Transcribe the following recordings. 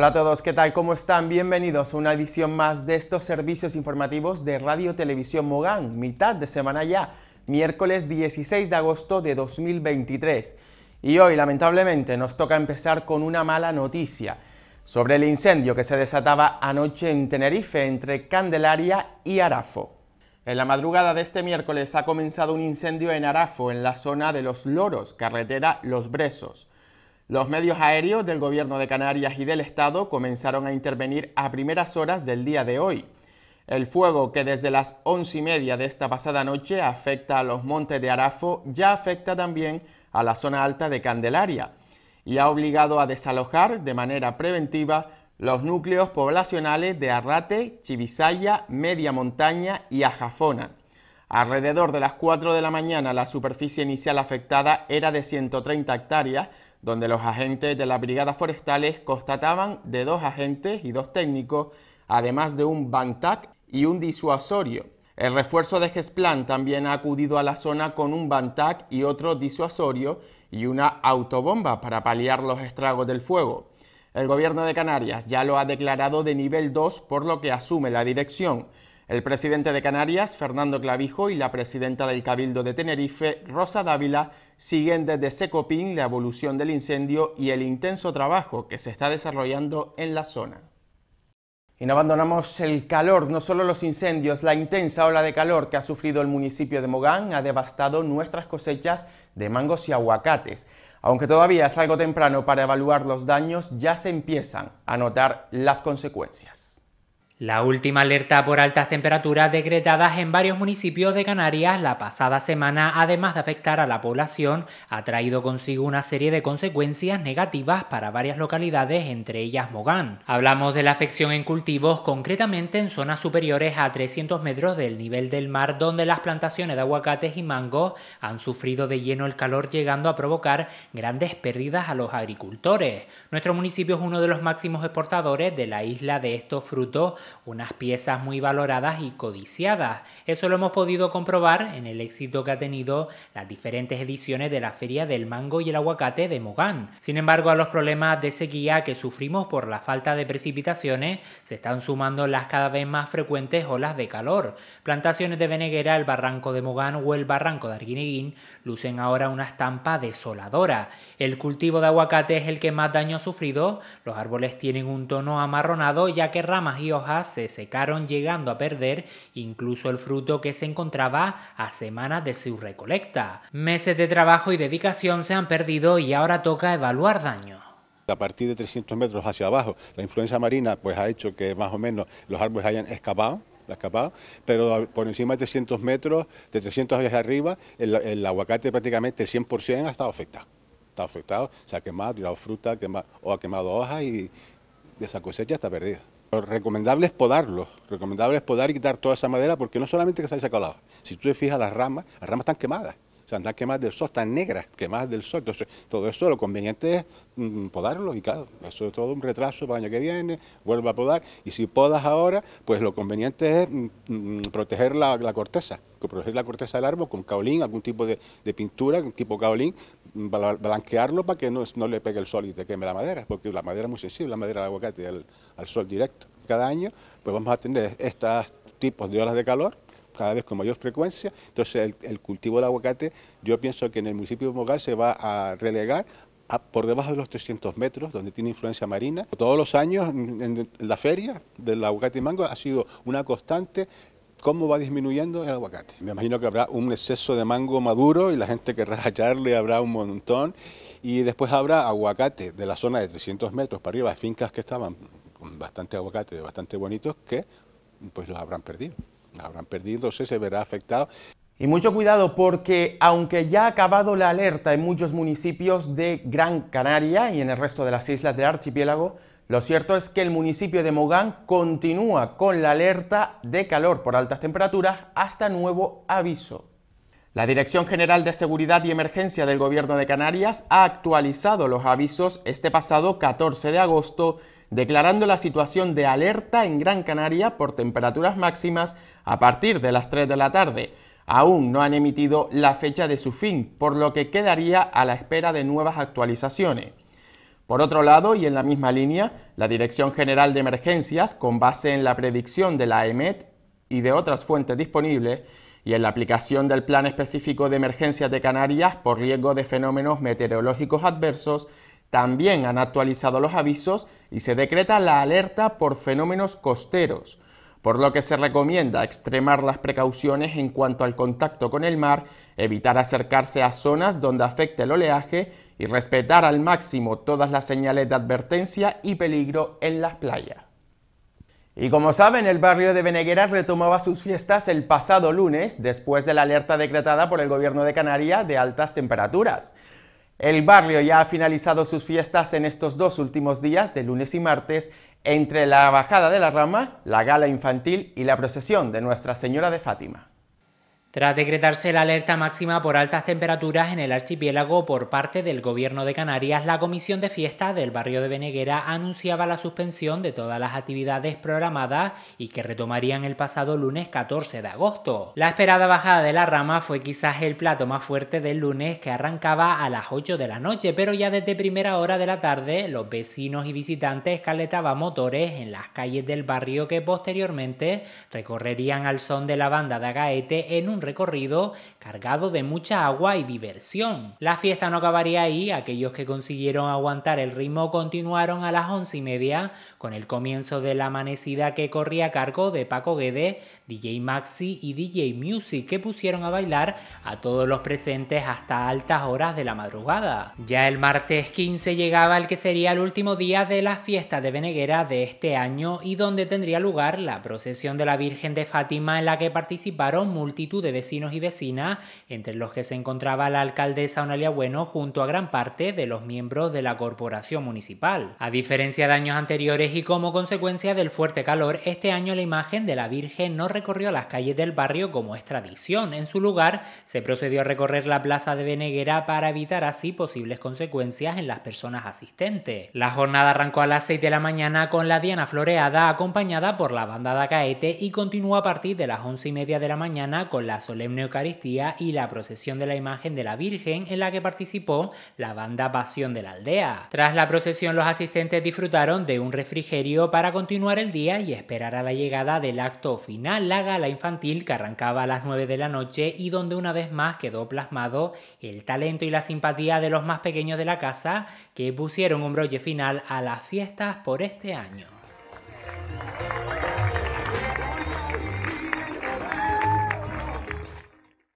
Hola a todos, ¿qué tal? ¿Cómo están? Bienvenidos a una edición más de estos servicios informativos de Radio Televisión Mogán, mitad de semana ya, miércoles 16 de agosto de 2023. Y hoy, lamentablemente, nos toca empezar con una mala noticia sobre el incendio que se desataba anoche en Tenerife entre Candelaria y Arafo. En la madrugada de este miércoles ha comenzado un incendio en Arafo, en la zona de Los Loros, carretera Los Bresos. Los medios aéreos del Gobierno de Canarias y del Estado comenzaron a intervenir a primeras horas del día de hoy. El fuego que desde las once y media de esta pasada noche afecta a los montes de Arafo ya afecta también a la zona alta de Candelaria y ha obligado a desalojar de manera preventiva los núcleos poblacionales de Arrate, Chivisaya, Media Montaña y Ajafona. Alrededor de las 4 de la mañana la superficie inicial afectada era de 130 hectáreas, donde los agentes de las brigadas forestales constataban de dos agentes y dos técnicos, además de un Bantac y un disuasorio. El refuerzo de Gesplan también ha acudido a la zona con un Bantac y otro disuasorio y una autobomba para paliar los estragos del fuego. El gobierno de Canarias ya lo ha declarado de nivel 2 por lo que asume la dirección. El presidente de Canarias, Fernando Clavijo, y la presidenta del Cabildo de Tenerife, Rosa Dávila, siguen desde Secopín la evolución del incendio y el intenso trabajo que se está desarrollando en la zona. Y no abandonamos el calor, no solo los incendios, la intensa ola de calor que ha sufrido el municipio de Mogán ha devastado nuestras cosechas de mangos y aguacates. Aunque todavía es algo temprano para evaluar los daños, ya se empiezan a notar las consecuencias. La última alerta por altas temperaturas decretadas en varios municipios de Canarias la pasada semana, además de afectar a la población, ha traído consigo una serie de consecuencias negativas para varias localidades, entre ellas Mogán. Hablamos de la afección en cultivos, concretamente en zonas superiores a 300 metros del nivel del mar, donde las plantaciones de aguacates y mangos han sufrido de lleno el calor, llegando a provocar grandes pérdidas a los agricultores. Nuestro municipio es uno de los máximos exportadores de la isla de estos frutos unas piezas muy valoradas y codiciadas. Eso lo hemos podido comprobar en el éxito que ha tenido las diferentes ediciones de la Feria del Mango y el Aguacate de Mogán. Sin embargo, a los problemas de sequía que sufrimos por la falta de precipitaciones se están sumando las cada vez más frecuentes olas de calor. Plantaciones de Beneguera, el barranco de Mogán o el barranco de Arguineguín lucen ahora una estampa desoladora. El cultivo de aguacate es el que más daño ha sufrido. Los árboles tienen un tono amarronado ya que ramas y hojas se secaron llegando a perder incluso el fruto que se encontraba a semanas de su recolecta. Meses de trabajo y dedicación se han perdido y ahora toca evaluar daño a partir de 300 metros hacia abajo, la influencia marina pues ha hecho que más o menos los árboles hayan escapado, escapado pero por encima de 300 metros, de 300 hacia arriba, el, aguacate prácticamente 100% ha estado afectado. Está afectado, se ha quemado, tirado fruta, quemado, o ha quemado hojas y esa cosecha está perdida. Lo recomendable es podarlo, recomendable es podar y quitar toda esa madera porque no solamente que se haya sacado si tú te fijas las ramas, las ramas están quemadas se que más del sol, están negras, quemadas del sol. Entonces, todo eso lo conveniente es mm, podarlo y claro, eso es todo un retraso para el año que viene, vuelve a podar. Y si podas ahora, pues lo conveniente es mm, mm, proteger la, corteza, proteger la corteza del árbol con caolín, algún tipo de, pintura, tipo caolín, blanquearlo para que no, le pegue el sol y te queme la madera, porque la madera es muy sensible, la madera del aguacate, al sol directo. Cada año, pues vamos a tener estos tipos de olas de calor cada vez con mayor frecuencia. Entonces, el, cultivo del aguacate, yo pienso que en el municipio de Mogal se va a relegar a, por debajo de los 300 metros, donde tiene influencia marina. Todos los años en, la feria del aguacate y mango ha sido una constante cómo va disminuyendo el aguacate. Me imagino que habrá un exceso de mango maduro y la gente querrá hallarle, habrá un montón. Y después habrá aguacate de la zona de 300 metros para arriba, fincas que estaban con bastante aguacate, bastante bonitos, que pues los habrán perdido habrán perdido, se, verá afectado. Y mucho cuidado porque aunque ya ha acabado la alerta en muchos municipios de Gran Canaria y en el resto de las islas del archipiélago, lo cierto es que el municipio de Mogán continúa con la alerta de calor por altas temperaturas hasta nuevo aviso. La Dirección General de Seguridad y Emergencia del Gobierno de Canarias ha actualizado los avisos este pasado 14 de agosto, declarando la situación de alerta en Gran Canaria por temperaturas máximas a partir de las 3 de la tarde. Aún no han emitido la fecha de su fin, por lo que quedaría a la espera de nuevas actualizaciones. Por otro lado, y en la misma línea, la Dirección General de Emergencias, con base en la predicción de la EMET y de otras fuentes disponibles, y en la aplicación del Plan Específico de Emergencias de Canarias por riesgo de fenómenos meteorológicos adversos, también han actualizado los avisos y se decreta la alerta por fenómenos costeros, por lo que se recomienda extremar las precauciones en cuanto al contacto con el mar, evitar acercarse a zonas donde afecte el oleaje y respetar al máximo todas las señales de advertencia y peligro en las playas. Y como saben, el barrio de Benegueras retomaba sus fiestas el pasado lunes, después de la alerta decretada por el gobierno de Canarias de altas temperaturas. El barrio ya ha finalizado sus fiestas en estos dos últimos días, de lunes y martes, entre la bajada de la rama, la gala infantil y la procesión de Nuestra Señora de Fátima. Tras decretarse la alerta máxima por altas temperaturas en el archipiélago por parte del Gobierno de Canarias, la Comisión de fiesta del barrio de Beneguera anunciaba la suspensión de todas las actividades programadas y que retomarían el pasado lunes 14 de agosto. La esperada bajada de la rama fue quizás el plato más fuerte del lunes que arrancaba a las 8 de la noche, pero ya desde primera hora de la tarde los vecinos y visitantes caletaban motores en las calles del barrio que posteriormente recorrerían al son de la banda de Agaete en un recorrido cargado de mucha agua y diversión. La fiesta no acabaría ahí, aquellos que consiguieron aguantar el ritmo continuaron a las once y media con el comienzo de la amanecida que corría a cargo de Paco Guede, DJ Maxi y DJ Music que pusieron a bailar a todos los presentes hasta altas horas de la madrugada. Ya el martes 15 llegaba el que sería el último día de la fiesta de Beneguera de este año y donde tendría lugar la procesión de la Virgen de Fátima en la que participaron multitud vecinos y vecinas, entre los que se encontraba la alcaldesa Onalia Bueno junto a gran parte de los miembros de la corporación municipal. A diferencia de años anteriores y como consecuencia del fuerte calor, este año la imagen de la Virgen no recorrió las calles del barrio como es tradición. En su lugar, se procedió a recorrer la plaza de Beneguera para evitar así posibles consecuencias en las personas asistentes. La jornada arrancó a las 6 de la mañana con la Diana Floreada acompañada por la de Caete y continuó a partir de las 11 y media de la mañana con la solemne Eucaristía y la procesión de la imagen de la Virgen en la que participó la banda Pasión de la Aldea. Tras la procesión los asistentes disfrutaron de un refrigerio para continuar el día y esperar a la llegada del acto final, la gala infantil que arrancaba a las 9 de la noche y donde una vez más quedó plasmado el talento y la simpatía de los más pequeños de la casa que pusieron un broche final a las fiestas por este año.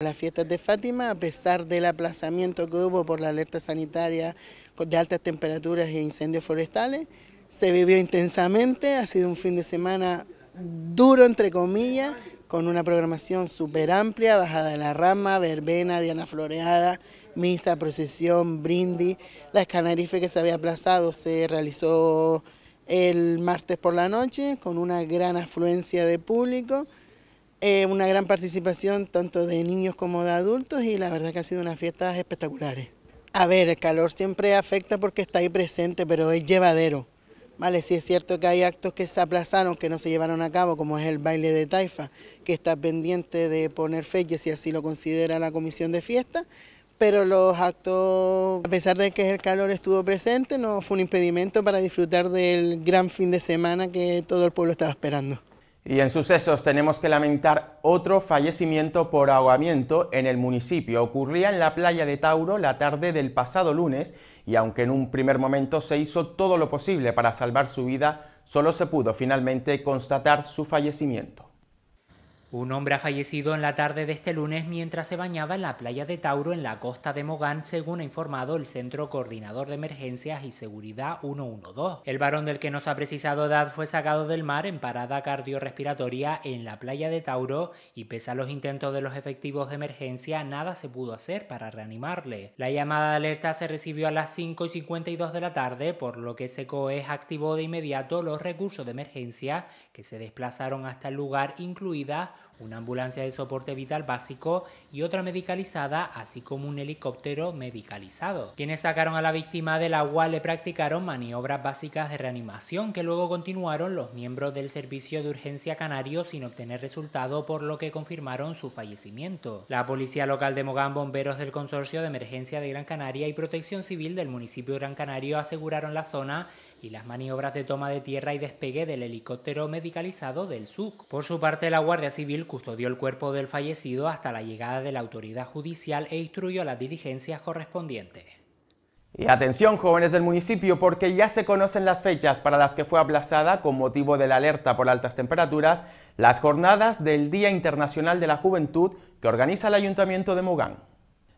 las fiestas de Fátima, a pesar del aplazamiento que hubo por la alerta sanitaria de altas temperaturas e incendios forestales. Se vivió intensamente, ha sido un fin de semana duro, entre comillas, con una programación súper amplia, bajada de la rama, verbena, diana floreada, misa, procesión, brindis. La escanarife que se había aplazado se realizó el martes por la noche con una gran afluencia de público. Eh, una gran participación tanto de niños como de adultos y la verdad que ha sido unas fiestas espectaculares. A ver, el calor siempre afecta porque está ahí presente, pero es llevadero. Vale, sí es cierto que hay actos que se aplazaron, que no se llevaron a cabo, como es el baile de Taifa, que está pendiente de poner fechas... ...y así lo considera la comisión de fiesta, pero los actos, a pesar de que el calor estuvo presente, no fue un impedimento para disfrutar del gran fin de semana que todo el pueblo estaba esperando. Y en sucesos tenemos que lamentar otro fallecimiento por ahogamiento en el municipio. Ocurría en la playa de Tauro la tarde del pasado lunes y aunque en un primer momento se hizo todo lo posible para salvar su vida, solo se pudo finalmente constatar su fallecimiento. Un hombre ha fallecido en la tarde de este lunes mientras se bañaba en la playa de Tauro en la costa de Mogán, según ha informado el Centro Coordinador de Emergencias y Seguridad 112. El varón del que no se ha precisado edad fue sacado del mar en parada cardiorrespiratoria en la playa de Tauro y pese a los intentos de los efectivos de emergencia, nada se pudo hacer para reanimarle. La llamada de alerta se recibió a las 5 y 52 de la tarde, por lo que SECOES activó de inmediato los recursos de emergencia que se desplazaron hasta el lugar, incluida una ambulancia de soporte vital básico y otra medicalizada, así como un helicóptero medicalizado. Quienes sacaron a la víctima del agua le practicaron maniobras básicas de reanimación que luego continuaron los miembros del servicio de urgencia canario sin obtener resultado, por lo que confirmaron su fallecimiento. La policía local de Mogán, bomberos del consorcio de emergencia de Gran Canaria y protección civil del municipio de Gran Canario aseguraron la zona y las maniobras de toma de tierra y despegue del helicóptero medicalizado del SUC. Por su parte, la Guardia Civil custodió el cuerpo del fallecido hasta la llegada de la autoridad judicial e instruyó las diligencias correspondientes. Y atención jóvenes del municipio porque ya se conocen las fechas para las que fue aplazada con motivo de la alerta por altas temperaturas las jornadas del Día Internacional de la Juventud que organiza el Ayuntamiento de Mogán.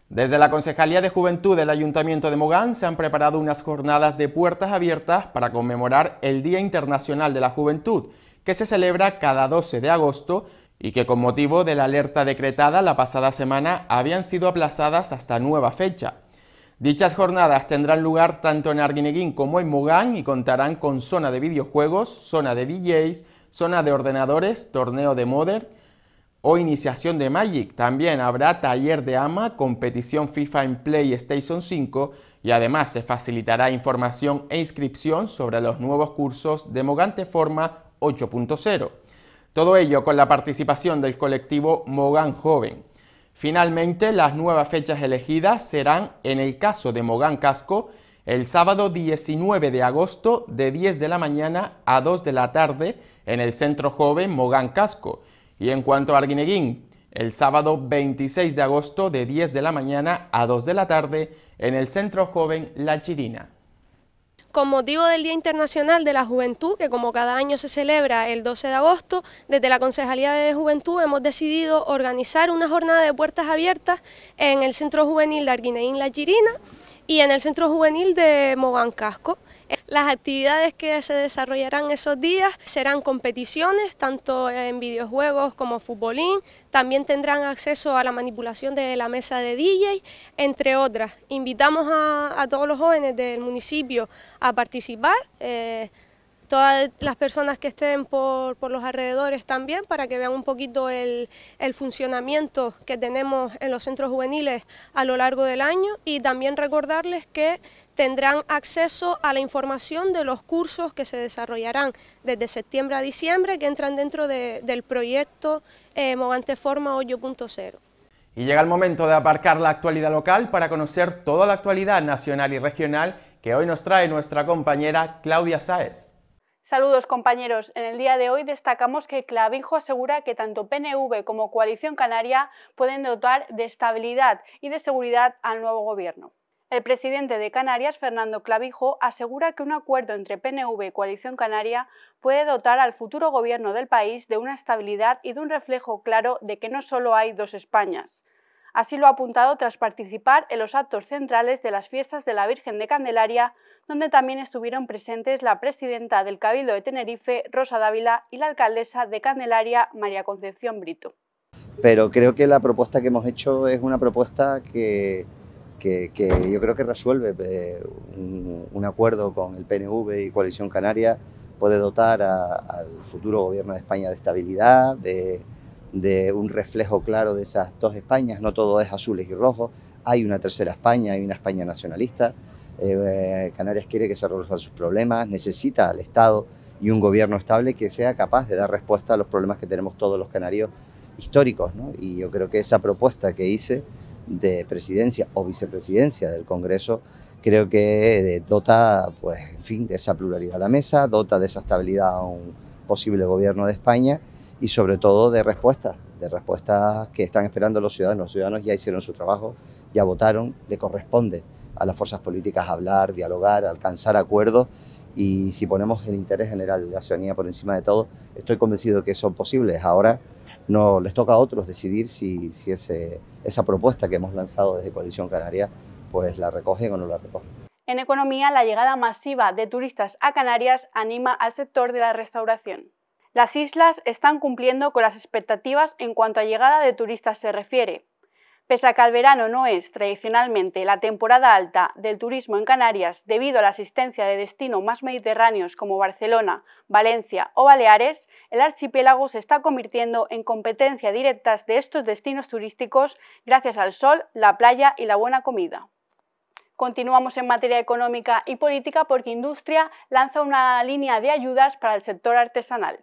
Desde la Concejalía de Juventud del Ayuntamiento de Mogán se han preparado unas jornadas de puertas abiertas para conmemorar el Día Internacional de la Juventud, que se celebra cada 12 de agosto y que con motivo de la alerta decretada la pasada semana habían sido aplazadas hasta nueva fecha. Dichas jornadas tendrán lugar tanto en Arguineguín como en Mogán y contarán con zona de videojuegos, zona de DJs, zona de ordenadores, torneo de modder, o iniciación de Magic. También habrá taller de AMA, competición FIFA en PlayStation 5 y además se facilitará información e inscripción sobre los nuevos cursos de Mogante Forma 8.0. Todo ello con la participación del colectivo Mogán Joven. Finalmente, las nuevas fechas elegidas serán, en el caso de Mogán Casco, el sábado 19 de agosto de 10 de la mañana a 2 de la tarde en el Centro Joven Mogán Casco y en cuanto a Arguineguín, el sábado 26 de agosto de 10 de la mañana a 2 de la tarde en el Centro Joven La Chirina. Con motivo del Día Internacional de la Juventud, que como cada año se celebra el 12 de agosto, desde la Concejalía de Juventud hemos decidido organizar una jornada de puertas abiertas en el Centro Juvenil de Arguineguín La Chirina y en el Centro Juvenil de Mogán Casco. Las actividades que se desarrollarán esos días serán competiciones, tanto en videojuegos como futbolín. También tendrán acceso a la manipulación de la mesa de DJ, entre otras. Invitamos a, todos los jóvenes del municipio a participar. Eh, todas las personas que estén por, los alrededores también, para que vean un poquito el, el, funcionamiento que tenemos en los centros juveniles a lo largo del año y también recordarles que tendrán acceso a la información de los cursos que se desarrollarán desde septiembre a diciembre que entran dentro del proyecto eh, Mogante Forma 8.0. Y llega el momento de aparcar la actualidad local para conocer toda la actualidad nacional y regional que hoy nos trae nuestra compañera Claudia Sáez. Saludos compañeros. En el día de hoy destacamos que Clavijo asegura que tanto PNV como Coalición Canaria pueden dotar de estabilidad y de seguridad al nuevo gobierno. El presidente de Canarias, Fernando Clavijo, asegura que un acuerdo entre PNV y Coalición Canaria puede dotar al futuro gobierno del país de una estabilidad y de un reflejo claro de que no solo hay dos Españas. Así lo ha apuntado tras participar en los actos centrales de las fiestas de la Virgen de Candelaria, donde también estuvieron presentes la presidenta del Cabildo de Tenerife, Rosa Dávila, y la alcaldesa de Candelaria, María Concepción Brito. Pero creo que la propuesta que hemos hecho es una propuesta que que, yo creo que resuelve eh, un, acuerdo con el PNV y Coalición Canaria puede dotar al futuro gobierno de España de estabilidad, de, un reflejo claro de esas dos Españas, no todo es azules y rojos, hay una tercera España, hay una España nacionalista, eh, eh, Canarias quiere que se resuelvan sus problemas, necesita al Estado y un gobierno estable que sea capaz de dar respuesta a los problemas que tenemos todos los canarios históricos, ¿no? y yo creo que esa propuesta que hice de presidencia o vicepresidencia del Congreso, creo que eh, dota, pues, en fin, de esa pluralidad a la mesa, dota de esa estabilidad a un posible gobierno de España y sobre todo de respuestas, de respuestas que están esperando los ciudadanos. Los ciudadanos ya hicieron su trabajo, ya votaron, le corresponde a las fuerzas políticas hablar, dialogar, alcanzar acuerdos y si ponemos el interés general de la ciudadanía por encima de todo, estoy convencido que son posibles. Ahora no les toca a otros decidir si, esa propuesta que hemos lanzado desde Coalición Canaria pues la recogen o no la recogen. En economía, la llegada masiva de turistas a Canarias anima al sector de la restauración. Las islas están cumpliendo con las expectativas en cuanto a llegada de turistas se refiere, Pese a que el verano no es tradicionalmente la temporada alta del turismo en Canarias debido a la asistencia de destinos más mediterráneos como Barcelona, Valencia o Baleares, el archipiélago se está convirtiendo en competencia directa de estos destinos turísticos gracias al sol, la playa y la buena comida. Continuamos en materia económica y política porque Industria lanza una línea de ayudas para el sector artesanal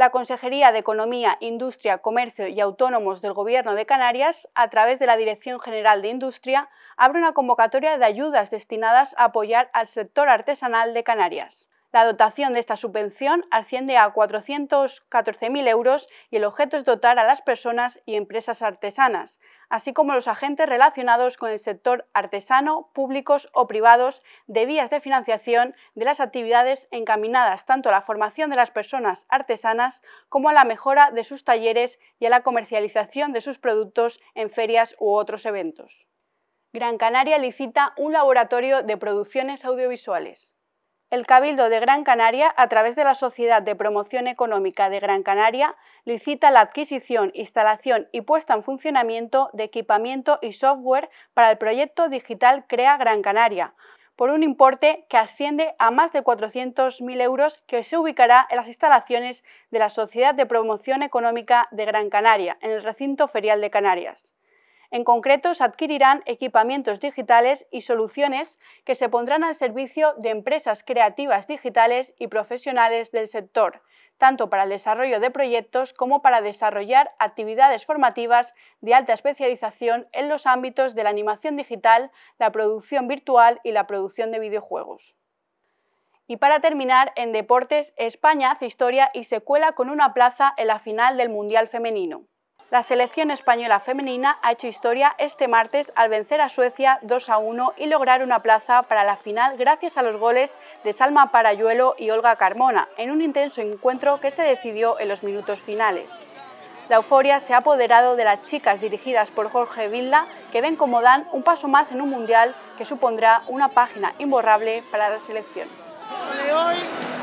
la Consejería de Economía, Industria, Comercio y Autónomos del Gobierno de Canarias, a través de la Dirección General de Industria, abre una convocatoria de ayudas destinadas a apoyar al sector artesanal de Canarias. La dotación de esta subvención asciende a 414.000 euros y el objeto es dotar a las personas y empresas artesanas, así como los agentes relacionados con el sector artesano, públicos o privados, de vías de financiación de las actividades encaminadas tanto a la formación de las personas artesanas como a la mejora de sus talleres y a la comercialización de sus productos en ferias u otros eventos. Gran Canaria licita un laboratorio de producciones audiovisuales el Cabildo de Gran Canaria, a través de la Sociedad de Promoción Económica de Gran Canaria, licita la adquisición, instalación y puesta en funcionamiento de equipamiento y software para el proyecto digital Crea Gran Canaria, por un importe que asciende a más de 400.000 euros que se ubicará en las instalaciones de la Sociedad de Promoción Económica de Gran Canaria, en el recinto ferial de Canarias. En concreto, se adquirirán equipamientos digitales y soluciones que se pondrán al servicio de empresas creativas digitales y profesionales del sector, tanto para el desarrollo de proyectos como para desarrollar actividades formativas de alta especialización en los ámbitos de la animación digital, la producción virtual y la producción de videojuegos. Y para terminar, en deportes, España hace historia y se cuela con una plaza en la final del Mundial Femenino. La selección española femenina ha hecho historia este martes al vencer a Suecia 2 a 1 y lograr una plaza para la final gracias a los goles de Salma Parayuelo y Olga Carmona en un intenso encuentro que se decidió en los minutos finales. La euforia se ha apoderado de las chicas dirigidas por Jorge Vilda, que ven como dan un paso más en un mundial que supondrá una página imborrable para la selección. Hoy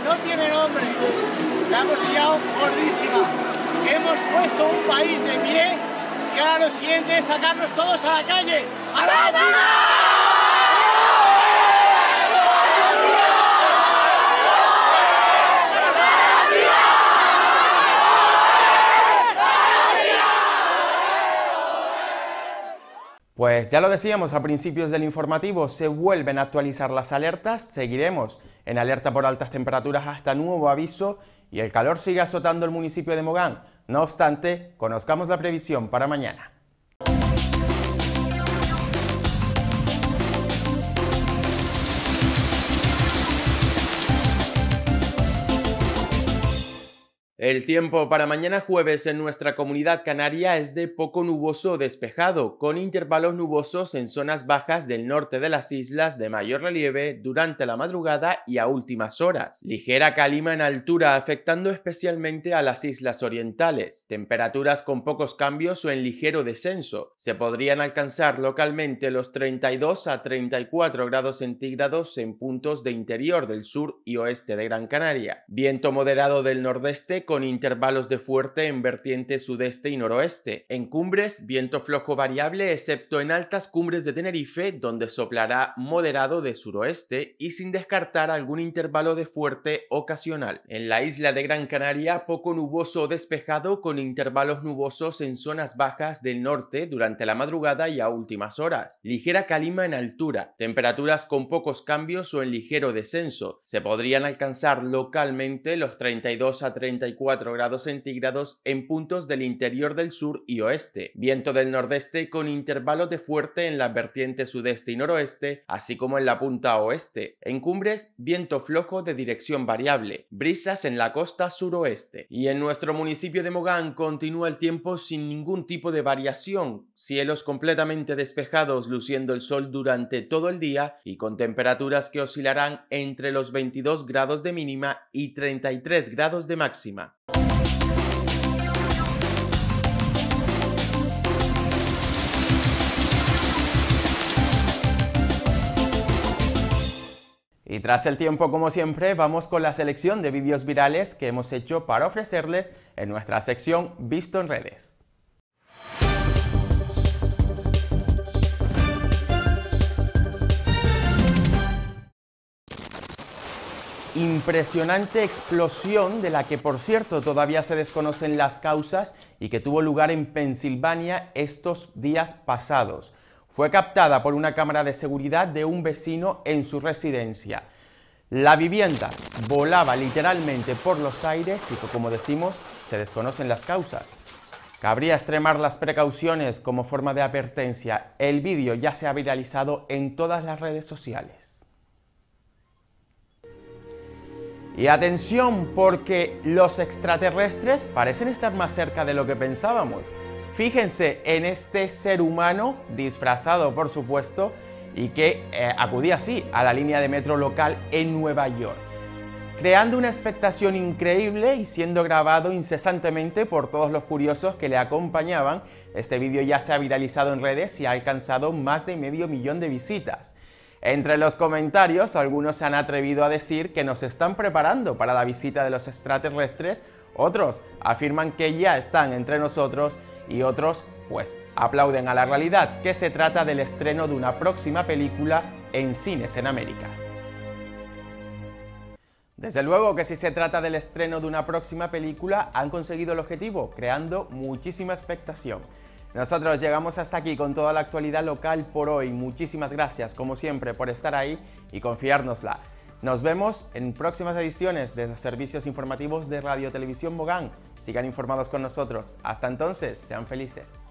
no tiene nombre, la hemos puesto un país de pie y ahora lo siguiente es sacarnos todos a la calle. ¡A la Pues ya lo decíamos a principios del informativo, se vuelven a actualizar las alertas, seguiremos en alerta por altas temperaturas hasta nuevo aviso y el calor sigue azotando el municipio de Mogán. No obstante, conozcamos la previsión para mañana. El tiempo para mañana jueves en nuestra comunidad canaria es de poco nuboso despejado, con intervalos nubosos en zonas bajas del norte de las islas de mayor relieve durante la madrugada y a últimas horas. Ligera calima en altura afectando especialmente a las islas orientales. Temperaturas con pocos cambios o en ligero descenso. Se podrían alcanzar localmente los 32 a 34 grados centígrados en puntos de interior del sur y oeste de Gran Canaria. Viento moderado del nordeste con intervalos de fuerte en vertiente sudeste y noroeste. En cumbres, viento flojo variable excepto en altas cumbres de Tenerife, donde soplará moderado de suroeste y sin descartar algún intervalo de fuerte ocasional. En la isla de Gran Canaria, poco nuboso o despejado con intervalos nubosos en zonas bajas del norte durante la madrugada y a últimas horas. Ligera calima en altura, temperaturas con pocos cambios o en ligero descenso. Se podrían alcanzar localmente los 32 a 34 4 grados centígrados en puntos del interior del sur y oeste, viento del nordeste con intervalos de fuerte en las vertientes sudeste y noroeste, así como en la punta oeste. En cumbres, viento flojo de dirección variable, brisas en la costa suroeste. Y en nuestro municipio de Mogán continúa el tiempo sin ningún tipo de variación, cielos completamente despejados luciendo el sol durante todo el día y con temperaturas que oscilarán entre los 22 grados de mínima y 33 grados de máxima. Y tras el tiempo, como siempre, vamos con la selección de vídeos virales que hemos hecho para ofrecerles en nuestra sección Visto en redes. impresionante explosión de la que por cierto todavía se desconocen las causas y que tuvo lugar en Pensilvania estos días pasados. Fue captada por una cámara de seguridad de un vecino en su residencia. La vivienda volaba literalmente por los aires y como decimos se desconocen las causas. Cabría extremar las precauciones como forma de advertencia. El vídeo ya se ha viralizado en todas las redes sociales. Y atención, porque los extraterrestres parecen estar más cerca de lo que pensábamos. Fíjense en este ser humano, disfrazado por supuesto, y que eh, acudía así a la línea de metro local en Nueva York, creando una expectación increíble y siendo grabado incesantemente por todos los curiosos que le acompañaban. Este vídeo ya se ha viralizado en redes y ha alcanzado más de medio millón de visitas. Entre los comentarios, algunos se han atrevido a decir que nos están preparando para la visita de los extraterrestres, otros afirman que ya están entre nosotros y otros pues aplauden a la realidad que se trata del estreno de una próxima película en cines en América. Desde luego que si se trata del estreno de una próxima película han conseguido el objetivo, creando muchísima expectación. Nosotros llegamos hasta aquí con toda la actualidad local por hoy. Muchísimas gracias, como siempre, por estar ahí y confiárnosla. Nos vemos en próximas ediciones de los servicios informativos de Radio Televisión Mogán. Sigan informados con nosotros. Hasta entonces, sean felices.